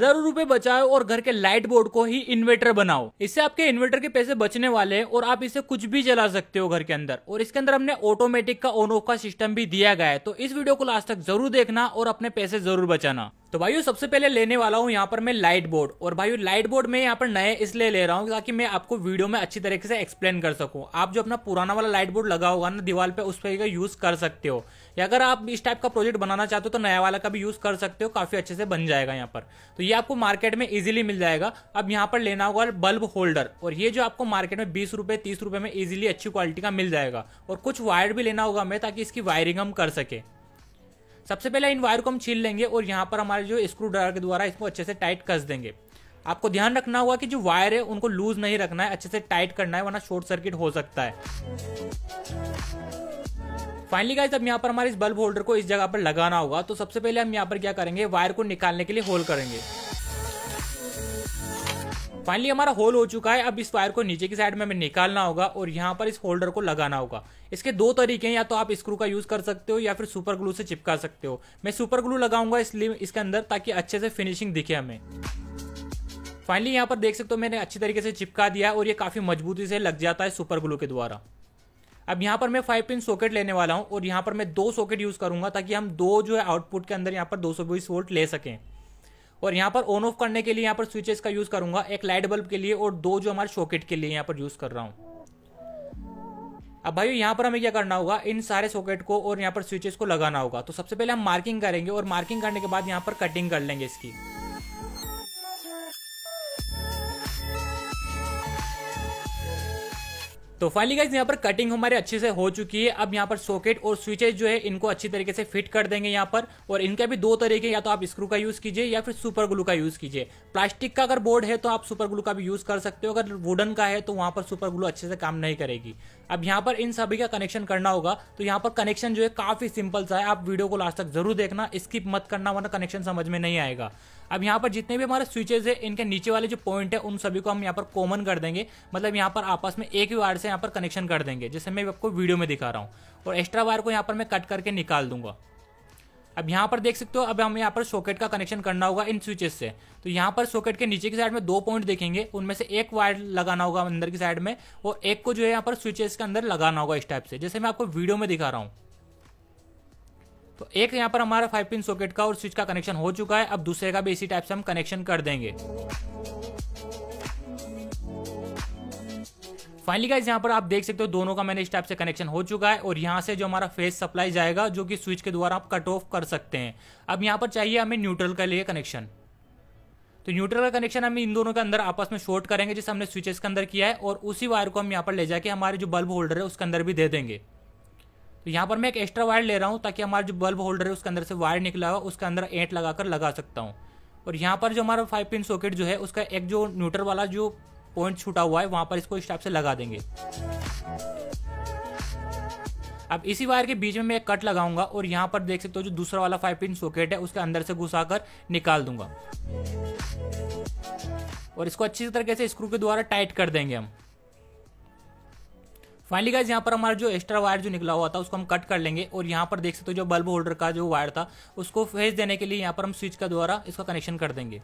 हजारों रुपए बचाओ और घर के लाइट बोर्ड को ही इन्वर्टर बनाओ इससे आपके इन्वर्टर के पैसे बचने वाले हैं और आप इसे कुछ भी जला सकते हो घर के अंदर और इसके अंदर हमने ऑटोमेटिक का ऑन ऑफ का सिस्टम भी दिया गया है तो इस वीडियो को लास्ट तक जरूर देखना और अपने पैसे जरूर बचाना तो भाई सबसे पहले लेने वाला हूँ यहाँ पर मैं लाइट बोर्ड और भाई लाइट बोर्ड में यहाँ पर नए इसलिए ले रहा हूँ ताकि मैं आपको वीडियो में अच्छी तरीके से एक्सप्लेन कर सकूँ आप जो अपना पुराना वाला लाइट बोर्ड लगा होगा ना दीवार पे उस पर यूज कर सकते हो अगर आप इस टाइप का प्रोजेक्ट बनाना चाहते हो तो नया वाला का भी यूज कर सकते हो काफी अच्छे से बन जाएगा यहाँ पर तो ये आपको मार्केट में इजिली मिल जाएगा अब यहाँ पर लेना होगा बल्ब होल्डर और ये जो आपको मार्केट में बीस रुपए तीस रुपए में इजिली अच्छी क्वालिटी का मिल जाएगा और कुछ वायर भी लेना होगा हमें ताकि इसकी वायरिंग हम कर सके सबसे पहले इन वायर को हम छील लेंगे और यहाँ पर हमारे जो स्क्रू ड्राइवर के द्वारा इसको अच्छे से टाइट कस देंगे आपको ध्यान रखना होगा कि जो वायर है उनको लूज नहीं रखना है अच्छे से टाइट करना है वरना शॉर्ट सर्किट हो सकता है फाइनली गाइज अब यहाँ पर हमारे इस बल्ब होल्डर को इस जगह पर लगाना होगा तो सबसे पहले हम यहाँ पर क्या करेंगे वायर को निकालने के लिए होल करेंगे फाइनली हमारा होल हो चुका है अब इस वायर को नीचे की साइड में हमें निकालना होगा और यहाँ पर इस होल्डर को लगाना होगा इसके दो तरीके हैं या तो आप स्क्रू का यूज़ कर सकते हो या फिर सुपर ग्लू से चिपका सकते हो मैं सुपर ग्लू लगाऊंगा इसलिए इसके अंदर ताकि अच्छे से फिनिशिंग दिखे हमें फाइनली यहाँ पर देख सकते हो मैंने अच्छी तरीके से चिपका दिया और ये काफ़ी मजबूती से लग जाता है सुपर ग्लू के द्वारा अब यहाँ पर मैं फाइव पिन सॉकेट लेने वाला हूँ और यहाँ पर मैं दो सॉकेट यूज़ करूँगा ताकि हम दो जो है आउटपुट के अंदर यहाँ पर दो सौ बीस वोल्ट ले सकें और यहाँ पर ऑन ऑफ करने के लिए यहाँ पर स्विचेस का यूज़ करूँगा एक लाइट बल्ब के लिए और दो जो हमारे सॉकेट के लिए यहाँ पर यूज़ कर रहा हूँ अब भाई यहाँ पर हमें क्या करना होगा इन सारे सॉकेट को और यहाँ पर स्विचेस को लगाना होगा तो सबसे पहले हम मार्किंग करेंगे और मार्किंग करने के बाद यहाँ पर कटिंग कर लेंगे इसकी तो फाइनली गाइज यहाँ पर कटिंग हमारे अच्छे से हो चुकी है अब यहाँ पर सॉकेट और स्विचेज जो है इनको अच्छी तरीके से फिट कर देंगे यहाँ पर और इनके भी दो तरीके या तो आप स्क्रू का यूज़ कीजिए या फिर सुपर ग्लू का यूज़ कीजिए प्लास्टिक का अगर बोर्ड है तो आप सुपर ग्लू का भी यूज़ कर सकते हो अगर वुडन का है तो वहाँ पर सुपर ग्लू अच्छे से काम नहीं करेगी अब यहाँ पर इन सभी का कनेक्शन करना होगा तो यहाँ पर कनेक्शन जो है काफ़ी सिंपल सा है आप वीडियो को लास्ट तक जरूर देखना स्किप मत करना वरना कनेक्शन समझ में नहीं आएगा अब यहाँ पर जितने भी हमारे स्विचेज है इनके नीचे वाले जो पॉइंट है उन सभी को हम यहाँ पर कॉमन कर देंगे मतलब यहाँ पर आपस में एक ही वायर से यहाँ पर कनेक्शन कर देंगे जैसे मैं आपको वीडियो में दिखा रहा हूँ और एक्स्ट्रा वायर को यहाँ पर मैं कट करके निकाल दूंगा अब यहाँ पर देख सकते हो अब हमें यहाँ पर सॉकेट का कनेक्शन करना होगा इन स्विचेस से तो यहाँ पर सॉकेट के नीचे की साइड में दो पॉइंट देखेंगे उनमें से एक वायर लगाना होगा अंदर की साइड में और एक को जो है यहाँ पर स्विचेस के अंदर लगाना होगा इस टाइप से जैसे मैं आपको वीडियो में दिखा रहा हूँ तो एक तो यहाँ पर हमारा फाइव पिन सॉकेट का और स्विच का कनेक्शन हो चुका है अब दूसरे का भी इसी टाइप से हम कनेक्शन कर देंगे फाइनली गाइज यहाँ पर आप देख सकते हो दोनों का मैंने इस टाइप से कनेक्शन हो चुका है और यहाँ से जो हमारा फेस सप्लाई जाएगा जो कि स्विच के द्वारा आप कट ऑफ कर सकते हैं अब यहाँ पर चाहिए हमें न्यूट्रल तो का लिए कनेक्शन तो न्यूट्रल का कनेक्शन हम इन दोनों के अंदर आपस में शॉर्ट करेंगे जैसे हमने स्विचेस के अंदर किया है और उसी वायर को हम यहाँ पर ले जाके हमारे जो बल्ब होल्डर है उसके अंदर भी दे देंगे तो यहाँ पर मैं एक एक्स्ट्रा वायर ले रहा हूँ ताकि हमारा जो बल्ब होल्डर है उसके अंदर से वायर निकला हुआ उसके अंदर एंट लगा कर लगा सकता हूँ और यहाँ पर जो हमारा फाइव पिन सॉकेट जो है उसका एक जो न्यूटर वाला जो पॉइंट छूटा हुआ है वहाँ पर इसको इस टाइप से लगा देंगे अब इसी वायर के बीच में मैं एक कट लगाऊंगा और यहाँ पर देख सकते हो जो दूसरा वाला फाइव पिन सॉकेट है उसके अंदर से घुसा कर निकाल दूंगा और इसको अच्छी तरीके से स्क्रू के द्वारा टाइट कर देंगे हम फाइनली गाइज यहाँ पर हमारा जो एक्स्ट्रा वायर जो निकला हुआ था उसको हम कट कर लेंगे और यहाँ पर देख सकते हो जो बल्ब होल्डर का जो वायर था उसको फेस देने के लिए यहाँ पर हम स्विच का द्वारा इसका कनेक्शन कर देंगे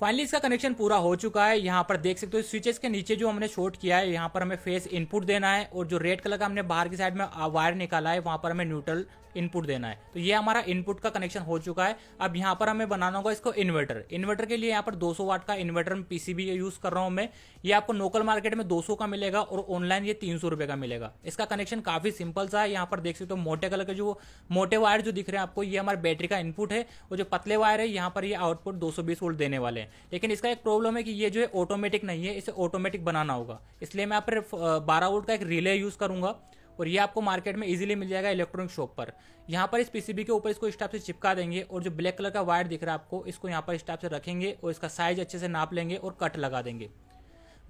फाइनली इसका कनेक्शन पूरा हो चुका है यहाँ पर देख सकते हो स्विचेस के नीचे जो हमने शॉर्ट किया है यहाँ पर हमें फेस इनपुट देना है और जो रेड कलर का हमने बाहर की साइड में वायर निकाला है वहाँ पर हमें न्यूट्रल इनपुट देना है तो ये हमारा इनपुट का कनेक्शन हो चुका है अब यहाँ पर हमें बनाना होगा इसको इन्वर्टर इन्वर्टर के लिए यहाँ पर 200 वाट का इन्वर्टर पीसीबी यूज़ कर रहा हूँ मैं ये आपको लोकल मार्केट में 200 का मिलेगा और ऑनलाइन ये तीन सौ का मिलेगा इसका कनेक्शन काफ़ी सिंपल सा है यहाँ पर देख सकते हो तो मोटे कलर के जो मोटे वायर जो दिख रहे हैं आपको ये हमारे बैटरी का इनपुट है और जो पतले वायर है यहाँ पर ये आउटपुट दो वोल्ट देने वाले हैं लेकिन इसका एक प्रॉब्लम है कि ये जो है ऑटोमेटिक नहीं है इसे ऑटोमेटिक बनाना होगा इसलिए मैं यहाँ पर बारह वोल्ट का एक रिले यूज़ करूँगा और ये आपको मार्केट में इजीली मिल जाएगा इलेक्ट्रॉनिक शॉप पर यहाँ पर इस पीसीबी के ऊपर इसको स्टाफ से चिपका देंगे और जो ब्लैक कलर का वायर दिख रहा है आपको इसको यहाँ पर स्टाफ से रखेंगे और इसका साइज अच्छे से नाप लेंगे और कट लगा देंगे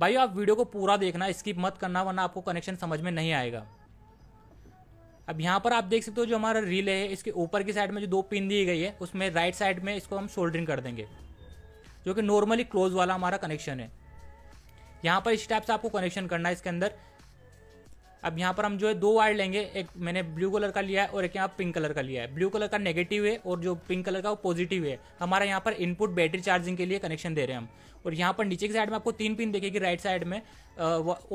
भाई आप वीडियो को पूरा देखना स्किप मत करना वरना आपको कनेक्शन समझ में नहीं आएगा अब यहाँ पर आप देख सकते हो जो हमारा रिले है इसके ऊपर की साइड में जो दो पिन दी गई है उसमें राइट साइड में इसको हम शोल्डरिंग कर देंगे जो कि नॉर्मली क्लोज वाला हमारा कनेक्शन है यहाँ पर इस टाइप से आपको कनेक्शन करना है इसके अंदर अब यहाँ पर हम जो है दो वायर लेंगे एक मैंने ब्लू कलर का लिया है और एक यहाँ पिंक कलर का लिया है ब्लू कलर का नेगेटिव है और जो पिंक कलर का वो पॉजिटिव है हमारा यहाँ पर इनपुट बैटरी चार्जिंग के लिए कनेक्शन दे रहे हैं हम और यहाँ पर नीचे की साइड में आपको तीन पिन देखेगी राइट साइड में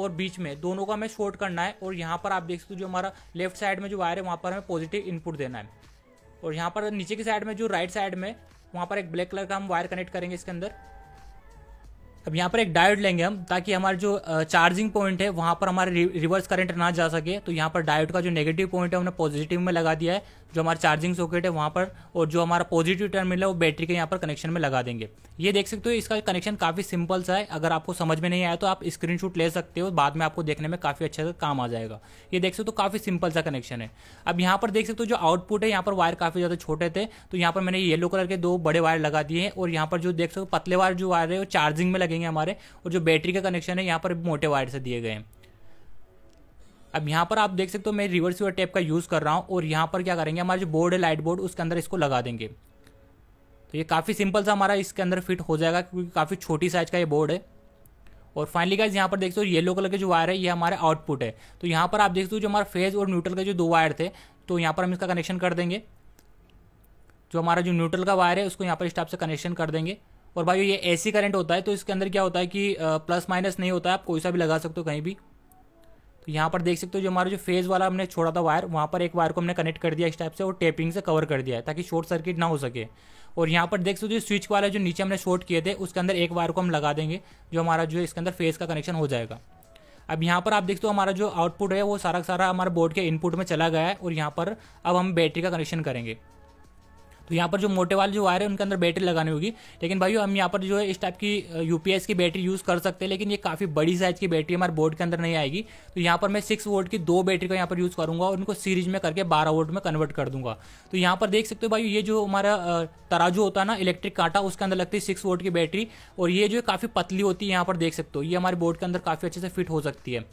और बीच में दोनों का हमें शॉर्ट करना है और यहाँ पर आप देख सकते हो जो हमारा लेफ्ट साइड में जो वायर है वहाँ पर हमें पॉजिटिव इनपुट देना है और यहाँ पर नीचे की साइड में जो राइट साइड में वहाँ पर एक ब्लैक कलर का हम वायर कनेक्ट करेंगे इसके अंदर अब यहाँ पर एक डायोड लेंगे हम ताकि हमारे जो चार्जिंग पॉइंट है वहाँ पर हमारे रिवर्स करंट ना जा सके तो यहाँ पर डायोड का जो नेगेटिव पॉइंट है हमने पॉजिटिव में लगा दिया है जो हमारा चार्जिंग सॉकेट है वहाँ पर और जो हमारा पॉजिटिव टर्मिनल है वो बैटरी के यहाँ पर कनेक्शन में लगा देंगे ये देख सकते हो इसका कनेक्शन काफ़ी सिंपल सा है अगर आपको समझ में नहीं आया तो आप स्क्रीनशॉट ले सकते हो बाद में आपको देखने में काफ़ी अच्छा सा काम आ जाएगा ये देख सकते हो काफ़ी सिंपल सा कनेक्शन है अब यहाँ पर देख सकते हो जो आउटपुट है यहाँ पर वायर काफ़ी ज़्यादा छोटे थे तो यहाँ पर मैंने येलो कलर के दो बड़े वायर लगा दिए हैं और यहाँ पर जो देख सकते हो पतले वायर जो वायर है वो चार्जिंग में लगेंगे हमारे और जो बैटरी का कनेक्शन है यहाँ पर मोटे वायर से दिए गए हैं अब यहाँ पर आप देख सकते हो मैं रिवर्स यूर टैप का यूज़ कर रहा हूँ और यहाँ पर क्या करेंगे हमारा जो बोर्ड है लाइट बोर्ड उसके अंदर इसको लगा देंगे तो ये काफ़ी सिंपल सा हमारा इसके अंदर फिट हो जाएगा क्योंकि काफ़ी छोटी साइज का ये बोर्ड है और फाइनली गाइज यहाँ पर देख सकते हो येलो कलर के जो वायर है ये हमारा आउटपुट है तो यहाँ पर आप देख सकते हो जो हमारा फेज और न्यूट्रल के जो दो वायर थे तो यहाँ पर हम इसका कनेक्शन कर देंगे जो हमारा जो न्यूट्रल का वायर है उसको यहाँ पर इस टाइप से कनेक्शन कर देंगे और भाई ये एसी करंट होता है तो इसके अंदर क्या होता है कि प्लस माइनस नहीं होता है आप कोई सा भी लगा सकते हो कहीं भी तो यहाँ पर देख सकते हो जो हमारा जो फेज वाला हमने छोड़ा था वायर वहाँ पर एक वायर को हमने कनेक्ट कर दिया इस टाइप से और टेपिंग से कवर कर दिया है ताकि शॉर्ट सर्किट ना हो सके और यहाँ पर देख सकते हो जो स्विच वाला जो नीचे हमने शॉर्ट किए थे उसके अंदर एक वायर को हम लगा देंगे जो हमारा जो इसके अंदर फेज का कनेक्शन हो जाएगा अब यहाँ पर आप देखते हो हमारा जो आउटपुट है वो सारा सारा हमारे बोर्ड के इनपुट में चला गया है और यहाँ पर अब हम बैटरी का कनेक्शन करेंगे तो यहाँ पर जो मोटे वाले जो वायर है उनके अंदर बैटरी लगानी होगी लेकिन भाई हम यहाँ पर जो है इस टाइप की यूपीएस की बैटरी यूज़ कर सकते हैं लेकिन ये काफ़ी बड़ी साइज़ की बैटरी हमारे बोर्ड के अंदर नहीं आएगी तो यहाँ पर मैं सिक्स वोल्ट की दो बैटरी का यहाँ पर यूज़ करूंगा और उनको सीरीज में करके बारह वोल्ट में कन्वर्ट कर दूंगा तो यहाँ पर देख सकते हो भाई ये जो हमारा तराजू होता है ना इलेक्ट्रिक कांटा उसके अंदर लगती है सिक्स वोल्ट की बैटरी और ये जो है काफ़ी पतली होती है यहाँ पर देख सकते हो ये हमारे बोर्ड के अंदर काफ़ी अच्छे से फिट हो सकती है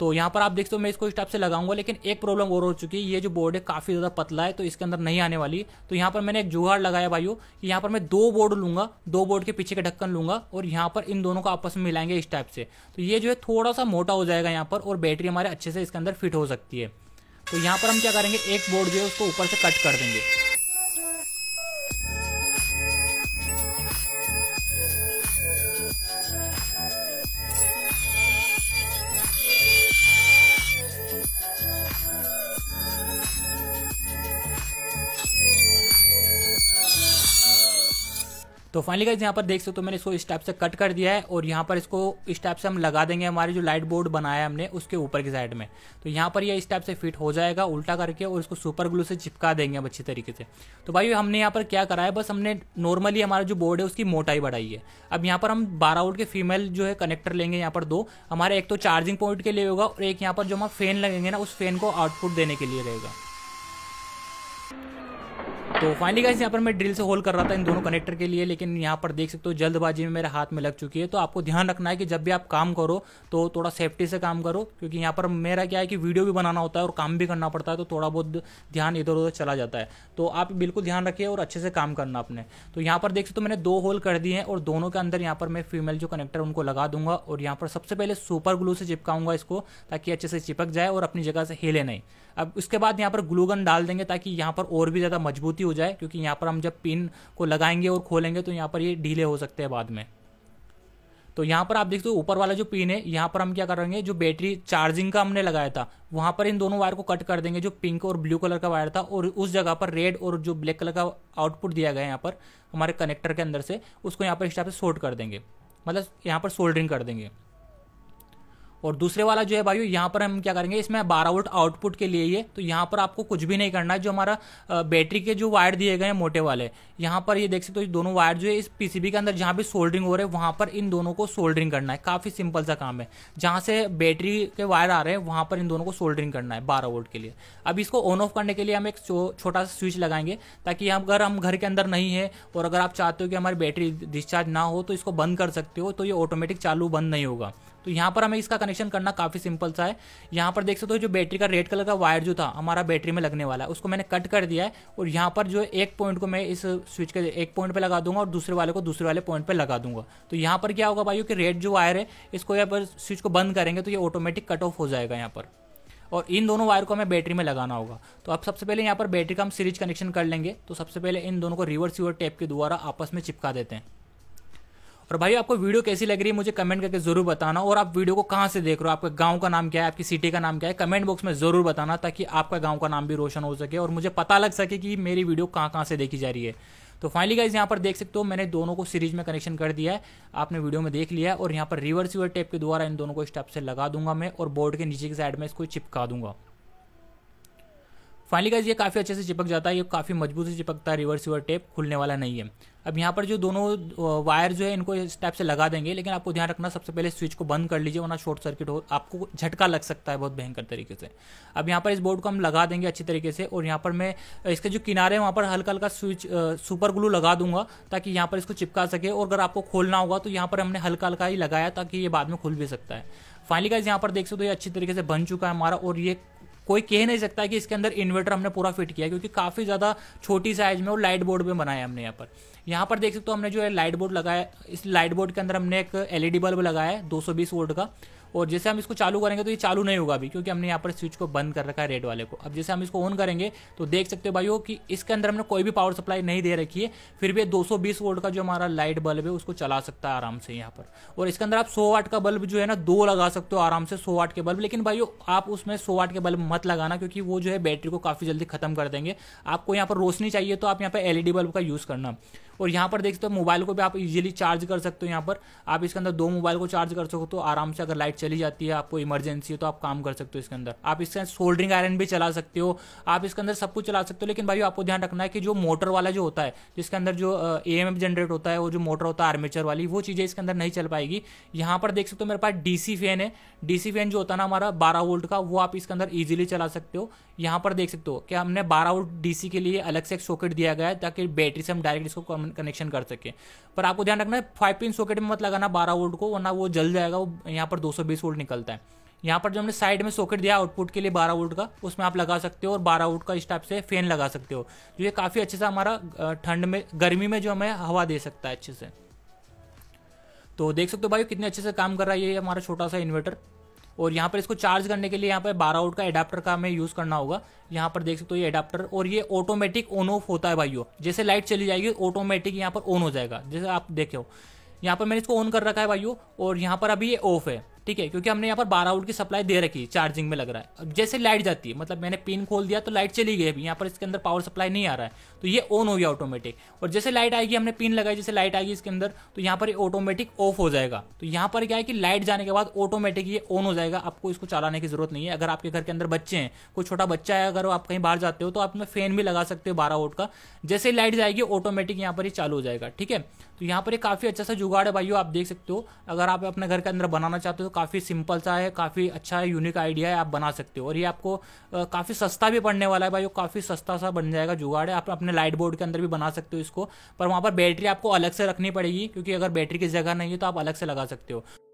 तो यहाँ पर आप देख सकते हो मैं इसको इस टाइप से लगाऊंगा लेकिन एक प्रॉब्लम और हो चुकी है ये जो बोर्ड है काफ़ी ज़्यादा पतला है तो इसके अंदर नहीं आने वाली तो यहाँ पर मैंने एक जुगाड़ लगाया भाई कि यहाँ पर मैं दो बोर्ड लूंगा दो बोर्ड के पीछे का ढक्कन लूंगा और यहाँ पर इन दोनों को आपस में मिलाएंगे इस टाइप से तो ये जो है थोड़ा सा मोटा हो जाएगा यहाँ पर और बैटरी हमारे अच्छे से इसके अंदर फिट हो सकती है तो यहाँ पर हम क्या करेंगे एक बोर्ड जो है उसको ऊपर से कट कर देंगे तो फाइनली गाइज यहाँ पर देख सकते हो तो मैंने इसको इस टाइप से कट कर दिया है और यहाँ पर इसको इस टाइप से हम लगा देंगे हमारे जो लाइट बोर्ड बनाया हमने उसके ऊपर की साइड में तो यहाँ पर ये इस टाइप से फिट हो जाएगा उल्टा करके और इसको सुपर ग्लू से चिपका देंगे हम अच्छी तरीके से तो भाई हमने यहाँ पर क्या करा है बस हमने नॉर्मली हमारा जो बोर्ड है उसकी मोटाई बढ़ाई है अब यहाँ पर हम बारह वोल्ट के फीमेल जो है कनेक्टर लेंगे यहाँ पर दो हमारे एक तो चार्जिंग पॉइंट के लिए होगा और एक यहाँ पर जो हम फैन लगेंगे ना उस फैन को आउटपुट देने के लिए रहेगा तो फाइनली गाइस यहाँ पर मैं ड्रिल से होल कर रहा था इन दोनों कनेक्टर के लिए लेकिन यहाँ पर देख सकते हो जल्दबाजी में मेरे हाथ में लग चुकी है तो आपको ध्यान रखना है कि जब भी आप काम करो तो थोड़ा सेफ्टी से काम करो क्योंकि यहाँ पर मेरा क्या है कि वीडियो भी बनाना होता है और काम भी करना पड़ता है तो थोड़ा बहुत ध्यान इधर उधर चला जाता है तो आप बिल्कुल ध्यान रखिए और अच्छे से काम करना अपने तो यहाँ पर देख सकते हो मैंने दो होल कर दिए हैं और दोनों के अंदर यहाँ पर मैं फीमेल जो कनेक्टर उनको लगा दूंगा और यहाँ पर सबसे पहले सुपर ग्लू से चिपकाऊंगा इसको ताकि अच्छे से चिपक जाए और अपनी जगह से हिले नहीं अब उसके बाद यहाँ पर ग्लूगन डाल देंगे ताकि यहाँ पर और भी ज़्यादा मजबूती हो जाए क्योंकि यहाँ पर हम जब पिन को लगाएंगे और खोलेंगे तो यहाँ पर ये ढीले हो सकते हैं बाद में तो यहाँ पर आप देखते हो ऊपर वाला जो पिन है यहाँ पर हम क्या करेंगे जो बैटरी चार्जिंग का हमने लगाया था वहाँ पर इन दोनों वायर को कट कर देंगे जो पिंक और ब्लू कलर का वायर था और उस जगह पर रेड और जो ब्लैक कलर का आउटपुट दिया गया है यहाँ पर हमारे कनेक्टर के अंदर से उसको यहाँ पर इस टाइप से शोल्ड कर देंगे मतलब यहाँ पर सोल्डरिंग कर देंगे और दूसरे वाला जो है भाई यहाँ पर हम क्या करेंगे इसमें बारह वोल्ट आउटपुट के लिए ही है तो यहाँ पर आपको कुछ भी नहीं करना है जो हमारा बैटरी के जो वायर दिए गए हैं मोटे वाले यहाँ पर ये यह देख सकते हो तो दोनों वायर जो है इस पीसीबी के अंदर जहाँ भी सोल्डरिंग हो रहे हैं वहाँ पर इन दोनों को सोल्डरिंग करना है काफ़ी सिंपल सा काम है जहाँ से बैटरी के वायर आ रहे हैं वहाँ पर इन दोनों को सोल्डरिंग करना है बारह वोल्ट के लिए अब इसको ऑन ऑफ करने के लिए हम एक छोटा सा स्विच लगाएंगे ताकि अगर हम घर के अंदर नहीं है और अगर आप चाहते हो कि हमारी बैटरी डिस्चार्ज ना हो तो इसको बंद कर सकते हो तो ये ऑटोमेटिक चालू बंद नहीं होगा तो यहाँ पर हमें इसका कनेक्शन करना काफ़ी सिंपल सा है यहाँ पर देख सकते हो जो बैटरी का रेड कलर का वायर जो था हमारा बैटरी में लगने वाला है उसको मैंने कट कर दिया है और यहाँ पर जो एक पॉइंट को मैं इस स्विच के एक पॉइंट पर लगा दूंगा और दूसरे वाले को दूसरे वाले पॉइंट पर लगा दूंगा तो यहाँ पर क्या होगा भाई कि रेड जो वायर है इसको यहाँ पर स्विच को बंद करेंगे तो ये ऑटोमेटिक कट ऑफ हो जाएगा यहाँ पर और इन दोनों वायर को हमें बैटरी में लगाना होगा तो अब सबसे पहले यहाँ पर बैटरी का हम सीरीज कनेक्शन कर लेंगे तो सबसे पहले इन दोनों को रिवर्स यूर टेप के द्वारा आपस में चिपका देते हैं और भाई आपको वीडियो कैसी लग रही है मुझे कमेंट करके जरूर बताना और आप वीडियो को कहाँ से देख रहे हो आपका गाँव का नाम क्या है आपकी सिटी का नाम क्या है कमेंट बॉक्स में जरूर बताना ताकि आपका गाँव का नाम भी रोशन हो सके और मुझे पता लग सके कि मेरी वीडियो कहाँ कहाँ से देखी जा रही है तो फाइनली गाइज यहाँ पर देख सकते हो मैंने दोनों को सीरीज में कनेक्शन कर दिया है आपने वीडियो में देख लिया है और यहाँ पर रिवर्स टेप के द्वारा इन दोनों को स्टेप से लगा दूंगा मैं और बोर्ड के नीचे के साइड में इसको चिपका दूंगा फाइनली गाइज ये काफ़ी अच्छे से चिपक जाता है ये काफ़ी मजबूत से चिपकता है रिवर्स रिवर टेप खुलने वाला नहीं है अब यहाँ पर जो दोनों वायर जो है इनको इस टाइप से लगा देंगे लेकिन आपको ध्यान रखना सबसे पहले स्विच को बंद कर लीजिए वरना शॉर्ट सर्किट हो आपको झटका लग सकता है बहुत भयंकर तरीके से अब यहाँ पर इस बोर्ड को हम लगा देंगे अच्छी तरीके से और यहाँ पर मैं इसके जो किनारे हैं वहाँ पर हल्का हल्का स्विच सुपर ग्लू लगा दूंगा ताकि यहाँ पर इसको चिपका सके और अगर आपको खोलना होगा तो यहाँ पर हमने हल्का हल्का ही लगाया ताकि ये बाद में खुल भी सकता है फाइनली गाइज यहाँ पर देख सकते हो ये अच्छी तरीके से बन चुका है हमारा और ये कोई कह नहीं सकता कि इसके अंदर इन्वर्टर हमने पूरा फिट किया क्योंकि काफ़ी ज़्यादा छोटी साइज में और लाइट बोर्ड में बनाया हमने यहाँ पर यहाँ पर देख सकते हो हमने जो है लाइट बोर्ड लगाया इस लाइट बोर्ड के अंदर हमने एक एलईडी बल्ब लगाया है 220 वोल्ट का और जैसे हम इसको चालू करेंगे तो ये चालू नहीं होगा अभी क्योंकि हमने यहाँ पर स्विच को बंद कर रखा है रेड वाले को अब जैसे हम इसको ऑन करेंगे तो देख सकते हो भाइयों कि इसके अंदर हमने कोई भी पावर सप्लाई नहीं दे रखी है फिर भी दो सौ वोल्ट का जो हमारा लाइट बल्ब है उसको चला सकता है आराम से यहाँ पर और इसके अंदर आप सौ वाट का बल्ब जो है ना दो लगा सकते हो आराम से सौ वाट के बल्ब लेकिन भाई आप उसमें सौ वाट के बल्ब मत लगाना क्योंकि वो जो है बैटरी को काफ़ी जल्दी खत्म कर देंगे आपको यहाँ पर रोशनी चाहिए तो आप यहाँ पर एलईडी बल्ब का यूज़ करना और यहाँ पर देख सकते हो मोबाइल को भी आप इजीली चार्ज कर सकते हो यहाँ पर आप इसके अंदर दो मोबाइल को चार्ज कर सको तो आराम से अगर लाइट चली जाती है आपको इमरजेंसी है तो आप काम कर सकते हो इसके अंदर आप इसके अंदर सोल्डरिंग आयरन भी चला सकते हो आप इसके अंदर सब कुछ चला सकते हो लेकिन भाई आपको ध्यान रखना है कि जो मोटर वाला जो होता है जिसके अंदर जो ए जनरेट होता है वो जो मोटर होता है आर्मेचर वाली वो चीज़ें इसके अंदर नहीं चल पाएगी यहाँ पर देख सकते हो मेरे पास डीसी फैन है डीसी फैन जो होता है ना हमारा बारह वोल्ट का वो आप इसके अंदर ईजिली चला सकते हो यहाँ पर देख सकते हो कि हमने बारह वोल्ट डीसी के लिए अलग से एक सॉकेट दिया गया है ताकि बैटरी से हम डायरेक्ट इसको कनेक्शन कर सके पर आपको ध्यान रखना है फाइव पिन सॉकेट में मत लगाना बारह वोल्ट को वरना वो जल जाएगा वो यहाँ पर दो सौ बीस वोल्ट निकलता है यहाँ पर जो हमने साइड में सॉकेट दिया आउटपुट के लिए 12 वोल्ट का उसमें आप लगा सकते हो और 12 वोल्ट का इस टाइप से फैन लगा सकते हो जो तो ये काफ़ी अच्छे से हमारा ठंड में गर्मी में जो हमें हवा दे सकता है अच्छे से तो देख सकते हो भाई कितने अच्छे से काम कर रहा है ये हमारा छोटा सा इन्वर्टर और यहाँ पर इसको चार्ज करने के लिए यहाँ पर बारह आउट का एडाप्टर का हमें यूज़ करना होगा यहाँ पर देख सकते हो ये एडाप्टर और ये ऑटोमेटिक ऑन ऑफ होता है भाइयों जैसे लाइट चली जाएगी ऑटोमेटिक यहाँ पर ऑन हो जाएगा जैसे आप देखे हो यहाँ पर मैंने इसको ऑन कर रखा है भाइयों और यहाँ पर अभी ये ऑफ है ठीक है क्योंकि हमने यहाँ पर बारह वोल्ट की सप्लाई दे रखी है चार्जिंग में लग रहा है अब जैसे लाइट जाती है मतलब मैंने पिन खोल दिया तो लाइट चली गई अभी यहाँ पर इसके अंदर पावर सप्लाई नहीं आ रहा है तो ये ऑन हो गया ऑटोमेटिक और जैसे लाइट आएगी हमने पिन लगाई जैसे लाइट आएगी इसके अंदर तो यहाँ पर ऑटोमेटिक ऑफ हो जाएगा तो यहाँ पर क्या है कि लाइट जाने के बाद ऑटोमेटिक ये ऑन हो जाएगा आपको इसको चलाने की जरूरत नहीं है अगर आपके घर के अंदर बच्चे हैं कोई छोटा बच्चा है अगर आप कहीं बाहर जाते हो तो आप फैन भी लगा सकते हो बारह वोट का जैसे लाइट जाएगी ऑटोमेटिक यहाँ पर ही चालू हो जाएगा ठीक है तो यहाँ पर काफी अच्छा सा जुगाड़ है भाई आप देख सकते हो अगर आप अपने घर के अंदर बनाना चाहते हो तो काफ़ी सिंपल सा है काफ़ी अच्छा है यूनिक आइडिया है आप बना सकते हो और ये आपको काफ़ी सस्ता भी पड़ने वाला है भाई काफ़ी सस्ता सा बन जाएगा जुगाड़ है आप अपने लाइट बोर्ड के अंदर भी बना सकते हो इसको पर वहाँ पर बैटरी आपको अलग से रखनी पड़ेगी क्योंकि अगर बैटरी की जगह नहीं है तो आप अलग से लगा सकते हो